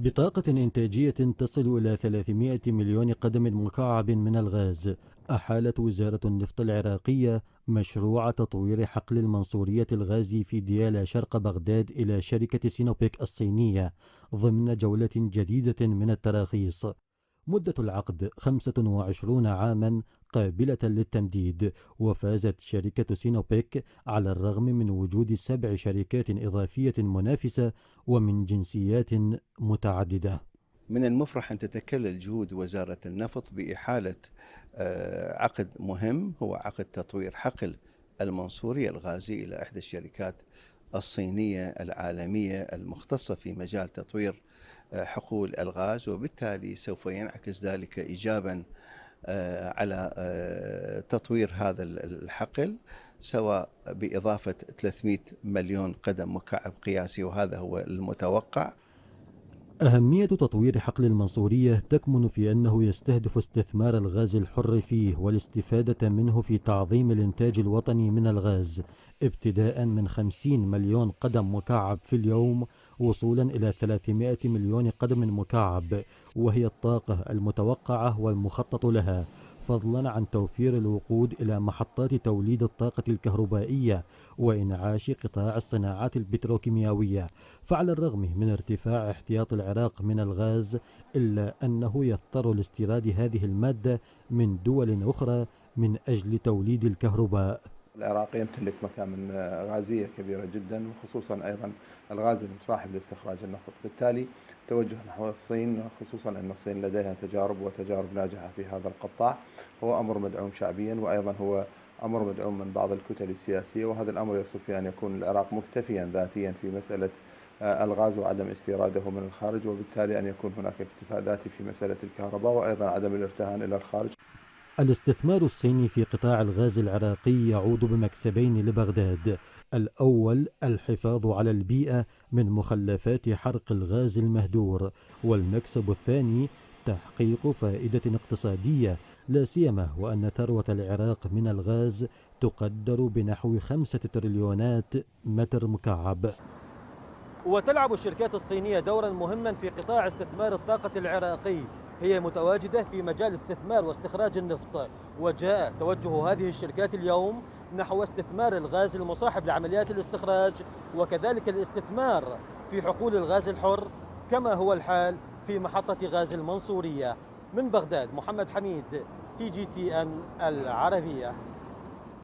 بطاقة إنتاجية تصل إلى 300 مليون قدم مكعب من الغاز أحالت وزارة النفط العراقية مشروع تطوير حقل المنصورية الغازي في ديالى شرق بغداد إلى شركة سينوبيك الصينية ضمن جولة جديدة من التراخيص مدة العقد 25 عاما قابلة للتمديد وفازت شركة سينوبيك على الرغم من وجود سبع شركات إضافية منافسة ومن جنسيات متعددة من المفرح أن تتكلل جهود وزارة النفط بإحالة آه، عقد مهم هو عقد تطوير حقل المنصوري الغازي إلى إحدى الشركات الصينية العالمية المختصة في مجال تطوير حقول الغاز وبالتالي سوف ينعكس ذلك إيجابا آه، على آه، تطوير هذا الحقل سواء بإضافة 300 مليون قدم مكعب قياسي وهذا هو المتوقع أهمية تطوير حقل المنصورية تكمن في أنه يستهدف استثمار الغاز الحر فيه والاستفادة منه في تعظيم الإنتاج الوطني من الغاز ابتداء من 50 مليون قدم مكعب في اليوم وصولا إلى 300 مليون قدم مكعب وهي الطاقة المتوقعة والمخطط لها فضلا عن توفير الوقود إلى محطات توليد الطاقة الكهربائية وإنعاش قطاع الصناعات البتروكيماوية فعلى الرغم من ارتفاع احتياط العراق من الغاز إلا أنه يضطر لاستيراد هذه المادة من دول أخرى من أجل توليد الكهرباء العراق يمتلك مكامن غازية كبيرة جدا وخصوصا أيضا الغاز المصاحب لاستخراج النفط بالتالي توجه نحو الصين خصوصا أن الصين لديها تجارب وتجارب ناجحة في هذا القطاع هو أمر مدعوم شعبيا وأيضا هو أمر مدعوم من بعض الكتل السياسية وهذا الأمر يصف في أن يكون العراق مكتفيا ذاتيا في مسألة آه، الغاز وعدم استيراده من الخارج وبالتالي أن يكون هناك اكتفاء ذاتي في مسألة الكهرباء وأيضا عدم الارتهان إلى الخارج الاستثمار الصيني في قطاع الغاز العراقي يعود بمكسبين لبغداد الأول الحفاظ على البيئة من مخلفات حرق الغاز المهدور والمكسب الثاني تحقيق فائدة اقتصادية لا سيما وأن ثروة العراق من الغاز تقدر بنحو خمسة تريليونات متر مكعب وتلعب الشركات الصينية دورا مهما في قطاع استثمار الطاقة العراقي هي متواجدة في مجال استثمار واستخراج النفط وجاء توجه هذه الشركات اليوم نحو استثمار الغاز المصاحب لعمليات الاستخراج وكذلك الاستثمار في حقول الغاز الحر كما هو الحال في محطة غاز المنصورية من بغداد محمد حميد سي جي تي ان العربية